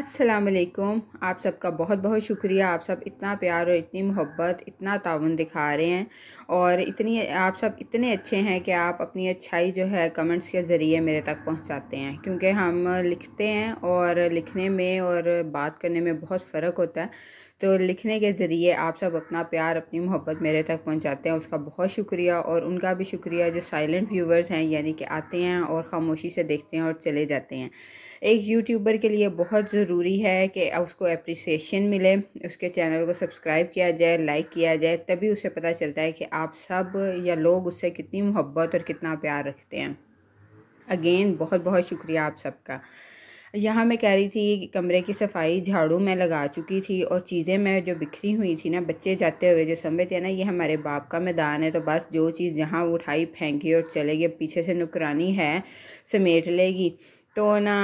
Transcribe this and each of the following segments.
असलकुम आप सबका बहुत बहुत शुक्रिया आप सब इतना प्यार और इतनी मोहब्बत इतना ताउन दिखा रहे हैं और इतनी आप सब इतने अच्छे हैं कि आप अपनी अच्छाई जो है कमेंट्स के ज़रिए मेरे तक पहुंचाते हैं क्योंकि हम लिखते हैं और लिखने में और बात करने में बहुत फ़र्क होता है तो लिखने के ज़रिए आप सब अपना प्यार अपनी मोहब्बत मेरे तक पहुँचाते हैं उसका बहुत शुक्रिया और उनका भी शुक्रिया जो साइलेंट व्यूवर्स हैं यानी कि आते हैं और ख़ामोशी से देखते हैं और चले जाते हैं एक यूट्यूबर के लिए बहुत ज़रूरी है कि उसको अप्रिसिएशन मिले उसके चैनल को सब्सक्राइब किया जाए लाइक किया जाए तभी उसे पता चलता है कि आप सब या लोग उससे कितनी मोहब्बत और कितना प्यार रखते हैं अगेन बहुत बहुत शुक्रिया आप सबका यहाँ मैं कह रही थी कमरे की सफाई झाड़ू मैं लगा चुकी थी और चीज़ें मैं जो बिखरी हुई थी ना बच्चे जाते हुए जो समय थे ना ये हमारे बाप का मैदान है तो बस जो चीज़ जहाँ उठाई फेंकी और चले गए पीछे से नुकरानी है समेट लेगी तो ना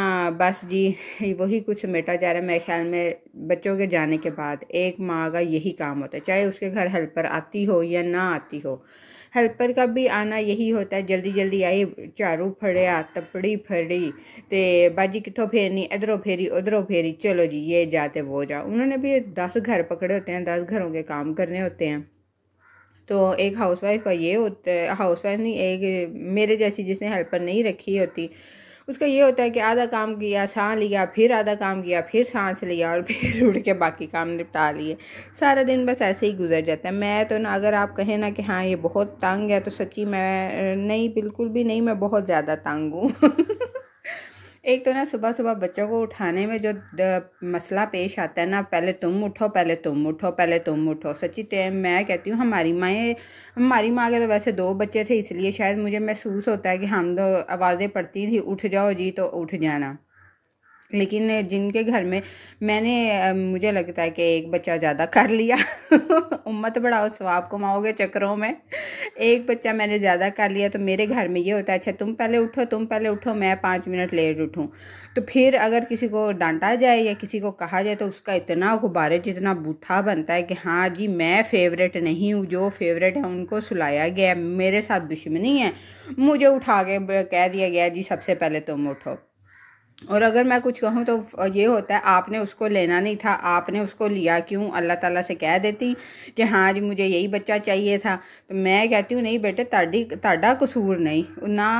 बस जी वही कुछ समेटा जा रहा है मेरे ख्याल में बच्चों के जाने के बाद एक माँ का यही काम होता है चाहे उसके घर हेल्पर आती हो या ना आती हो हेल्पर का भी आना यही होता है जल्दी जल्दी आई झाड़ू फड़िया तपड़ी फड़ी तो बाजी कितों फेरनी इधरों फेरी उधरों फेरी चलो जी ये जाते वो जा उन्होंने भी दस घर पकड़े होते हैं दस घरों के काम करने होते हैं तो एक हाउसवाइफ का ये होता है हाउसवाइफ नहीं एक मेरे जैसी जिसने हेल्पर नहीं रखी होती उसका ये होता है कि आधा काम किया सांस लिया फिर आधा काम किया फिर सांस लिया और फिर उड़ के बाकी काम निपटा लिए सारा दिन बस ऐसे ही गुजर जाता है मैं तो ना अगर आप कहें ना कि हाँ ये बहुत तंग है तो सच्ची मैं नहीं बिल्कुल भी नहीं मैं बहुत ज़्यादा तंग हूँ एक तो ना सुबह सुबह बच्चों को उठाने में जो मसला पेश आता है ना पहले तुम उठो पहले तुम उठो पहले तुम उठो सच्ची तो मैं कहती हूँ हमारी माए हमारी माँ के तो वैसे दो बच्चे थे इसलिए शायद मुझे महसूस होता है कि हम दो तो आवाज़ें पड़ती थी उठ जाओ जी तो उठ जाना लेकिन जिनके घर में मैंने मुझे लगता है कि एक बच्चा ज़्यादा कर लिया उम्मत बढ़ाओ स्वाब कमाओगे चक्करों में एक बच्चा मैंने ज़्यादा कर लिया तो मेरे घर में ये होता है अच्छा तुम पहले उठो तुम पहले उठो मैं पाँच मिनट लेट उठूँ तो फिर अगर किसी को डांटा जाए या किसी को कहा जाए तो उसका इतना गुब्बारे जितना बूथा बनता है कि हाँ जी मैं फेवरेट नहीं हूँ जो फेवरेट है उनको सुलाया गया मेरे साथ दुश्मनी है मुझे उठा के कह दिया गया जी सबसे पहले तुम उठो और अगर मैं कुछ कहूँ तो ये होता है आपने उसको लेना नहीं था आपने उसको लिया क्यों अल्लाह ताला से कह देती कि हाँ जी मुझे यही बच्चा चाहिए था तो मैं कहती हूँ नहीं बेटे ताड़ी ताड़ा कसूर नहीं ना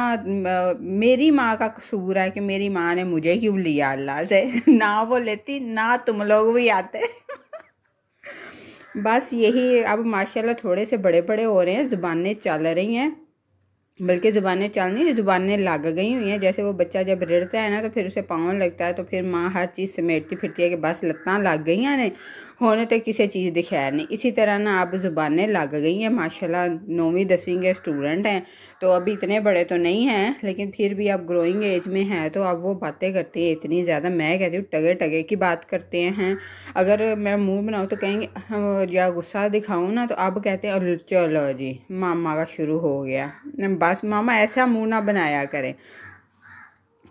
मेरी माँ का कसूर है कि मेरी माँ ने मुझे क्यों लिया अल्लाह से ना वो लेती ना तुम लोग भी आते बस यही अब माशाल्लाह थोड़े से बड़े बड़े हो रहे हैं ज़ुबानें चल रही हैं बल्कि ज़ुबानें चल रही ज़ुबानें लग गई हुई हैं जैसे वो बच्चा जब रिड़ता है ना तो फिर उसे पाँव लगता है तो फिर माँ हर चीज़ समेटती फिरती है कि बस लत्तं लग गई ने होने तो किसी चीज़ दिखाया नहीं इसी तरह ना अब ज़ुबानें लग गई हैं माशाल्लाह नौवीं दसवीं के स्टूडेंट हैं तो अभी इतने बड़े तो नहीं हैं लेकिन फिर भी अब ग्रोइंग एज में है तो अब वो बातें करते हैं इतनी ज़्यादा मैं कहती हूँ टगे टगे की बात करते हैं अगर मैं मुँह बनाऊँ तो कहेंगे या गुस्सा दिखाऊँ ना तो अब कहते हैं चलो जी मामा का शुरू हो गया बस मामा ऐसा मुँह ना बनाया करें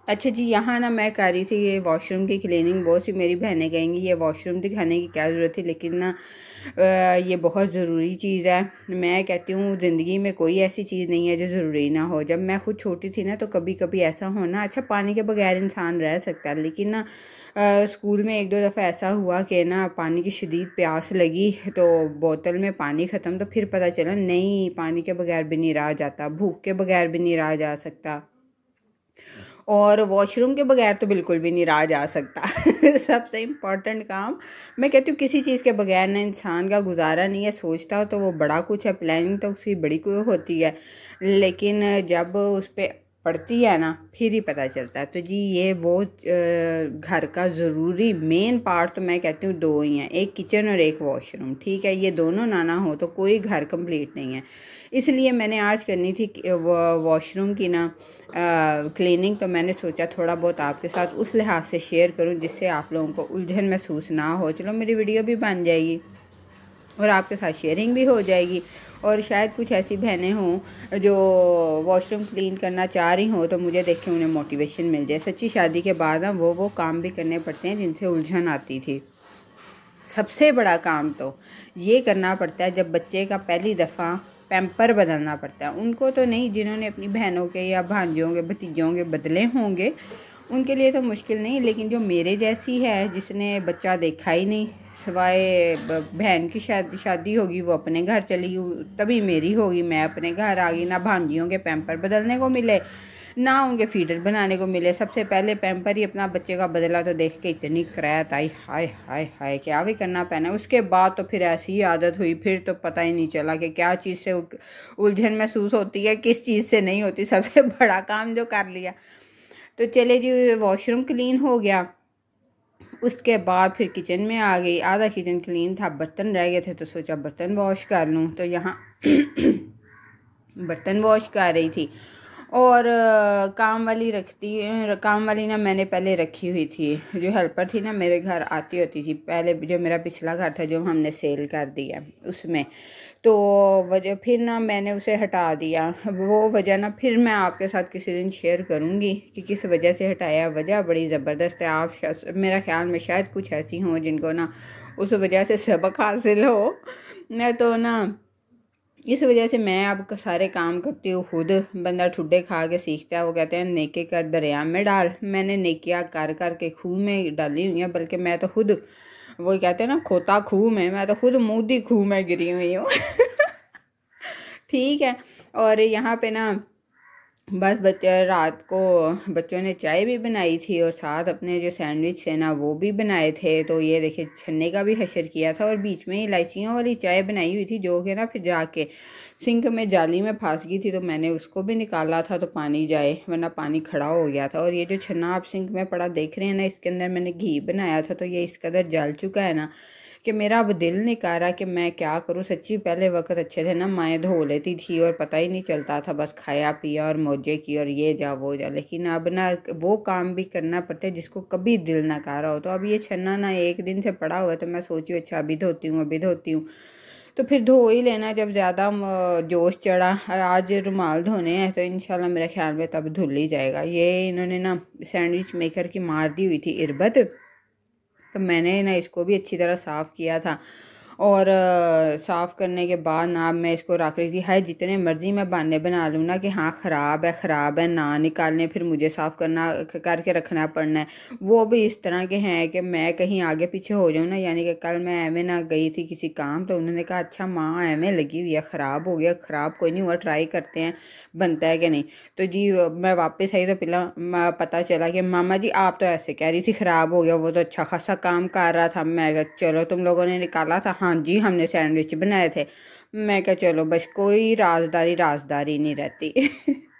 अच्छा जी यहाँ ना मैं कह रही थी ये वॉशरूम की क्लीनिंग बहुत सी मेरी बहनें कहेंगी ये वॉशरूम दिखाने की क्या ज़रूरत थी लेकिन ना ये बहुत ज़रूरी चीज़ है मैं कहती हूँ ज़िंदगी में कोई ऐसी चीज़ नहीं है जो ज़रूरी ना हो जब मैं खुद छोटी थी ना तो कभी कभी ऐसा होना अच्छा पानी के बगैर इंसान रह सकता है लेकिन ना स्कूल में एक दो दफ़ा ऐसा हुआ कि ना पानी की शदीद प्यास लगी तो बोतल में पानी ख़त्म तो फिर पता चला नहीं पानी के बगैर भी नहीं रहा जाता भूख के बगैर भी नहीं रहा जा सकता और वॉशरूम के बगैर तो बिल्कुल भी नहीं रहा जा सकता सबसे इम्पॉर्टेंट काम मैं कहती हूँ किसी चीज़ के बगैर ना इंसान का गुजारा नहीं है सोचता हो तो वो बड़ा कुछ है प्लानिंग तो उसकी बड़ी कोई होती है लेकिन जब उस पर पड़ती है ना फिर ही पता चलता है तो जी ये वो घर का ज़रूरी मेन पार्ट तो मैं कहती हूँ दो ही हैं एक किचन और एक वॉशरूम ठीक है ये दोनों नाना हो तो कोई घर कंप्लीट नहीं है इसलिए मैंने आज करनी थी वॉशरूम की ना क्लीनिंग तो मैंने सोचा थोड़ा बहुत आपके साथ उस लिहाज से शेयर करूँ जिससे आप लोगों को उलझन महसूस ना हो चलो मेरी वीडियो भी बन जाएगी और आपके साथ शेयरिंग भी हो जाएगी और शायद कुछ ऐसी बहनें हों जो वॉशरूम क्लीन करना चाह रही हों तो मुझे देख के उन्हें मोटिवेशन मिल जाए सच्ची शादी के बाद ना वो वो काम भी करने पड़ते हैं जिनसे उलझन आती थी सबसे बड़ा काम तो ये करना पड़ता है जब बच्चे का पहली दफ़ा पैम्पर बदलना पड़ता है उनको तो नहीं जिन्होंने अपनी बहनों के या भांजियों के भतीजों के बदले होंगे उनके लिए तो मुश्किल नहीं लेकिन जो मेरे जैसी है जिसने बच्चा देखा ही नहीं सवाए बहन की शादी शादी होगी वो अपने घर चली तभी मेरी होगी मैं अपने घर आ गई ना भांजियों के पैम्पर बदलने को मिले ना उनके फीडर बनाने को मिले सबसे पहले पैम्पर ही अपना बच्चे का बदला तो देख के इतनी क्रैत आई हाय हाय हाय क्या भी करना पहना उसके बाद तो फिर ऐसी ही आदत हुई फिर तो पता ही नहीं चला कि क्या चीज़ से उलझन महसूस होती है किस चीज़ से नहीं होती सबसे बड़ा काम जो कर लिया तो चले जी वॉशरूम क्लीन हो गया उसके बाद फिर किचन में आ गई आधा किचन क्लीन था बर्तन रह गए थे तो सोचा बर्तन वॉश कर लूँ तो यहाँ बर्तन वॉश कर रही थी और काम वाली रखती काम वाली ना मैंने पहले रखी हुई थी जो हेल्पर थी ना मेरे घर आती होती थी पहले जो मेरा पिछला घर था जो हमने सेल कर दिया उसमें तो वजह फिर ना मैंने उसे हटा दिया वो वजह ना फिर मैं आपके साथ किसी दिन शेयर करूँगी कि किस वजह से हटाया वजह बड़ी ज़बरदस्त है आप मेरा ख्याल में शायद कुछ ऐसी हों जिनको ना उस वजह से सबक हासिल हो मैं तो ना इस वजह से मैं अब सारे काम करती हूँ खुद बंदा ठुड्डे खा के सीखता है वो कहते हैं नेके कर दरिया में डाल मैंने नेकिया कर कर के खूह में डाली हुई है बल्कि मैं तो खुद वो कहते हैं ना खोता खूह में मैं तो खुद दी खूह में गिरी हुई हूँ ठीक है और यहाँ पे ना बस बच्चे रात को बच्चों ने चाय भी बनाई थी और साथ अपने जो सैंडविच थे ना वो भी बनाए थे तो ये देखिए छन्ने का भी हशर किया था और बीच में इलायचियों वाली चाय बनाई हुई थी जो कि ना फिर जाके सिंक में जाली में फंस गई थी तो मैंने उसको भी निकाला था तो पानी जाए वरना पानी खड़ा हो गया था और ये जो छन्ना आप सिंक में पड़ा देख रहे हैं ना इसके अंदर मैंने घी बनाया था तो ये इस कदर जल चुका है ना कि मेरा अब दिल नहीं कर रहा कि मैं क्या करूँ सच्ची पहले वक्त अच्छे थे ना माएँ धो लेती थी और पता ही नहीं चलता था बस खाया पिया और तोज्जे की और ये जा वो जा लेकिन अब ना वो काम भी करना पड़ता है जिसको कभी दिल ना कर रहा हो तो अब ये छन्ना ना एक दिन से पड़ा हुआ है तो मैं सोची अच्छा अभी धोती हूँ अभी धोती हूँ तो फिर धो ही लेना जब ज़्यादा जोश चढ़ा आज रुमाल धोने हैं तो इन मेरे ख्याल में तब धुल ही जाएगा ये इन्होंने ना सैंडविच मेकर की मार दी हुई थी इरबत तो मैंने ना इसको भी अच्छी तरह साफ़ किया था और साफ़ करने के बाद ना मैं इसको रख रही थी है जितने मर्ज़ी मैं बहाने बना लूँ ना कि हाँ ख़राब है ख़राब है ना निकालने फिर मुझे साफ़ करना करके रखना पड़ना है वो भी इस तरह के हैं कि मैं कहीं आगे पीछे हो जाऊँ ना यानी कि कल मैं एवें ना गई थी किसी काम तो उन्होंने कहा अच्छा माँ एवें लगी हुई है ख़राब हो गया ख़राब कोई नहीं हुआ ट्राई करते हैं बनता है कि नहीं तो जी मैं वापस आई तो पिला पता चला कि मामा जी आप तो ऐसे कह रही थी ख़राब हो गया वो तो अच्छा खासा काम कर रहा था मैं चलो तुम लोगों ने निकाला था हाँ जी हमने सैंडविच बनाए थे मैं क्या चलो बस कोई राजदारी राजदारी नहीं रहती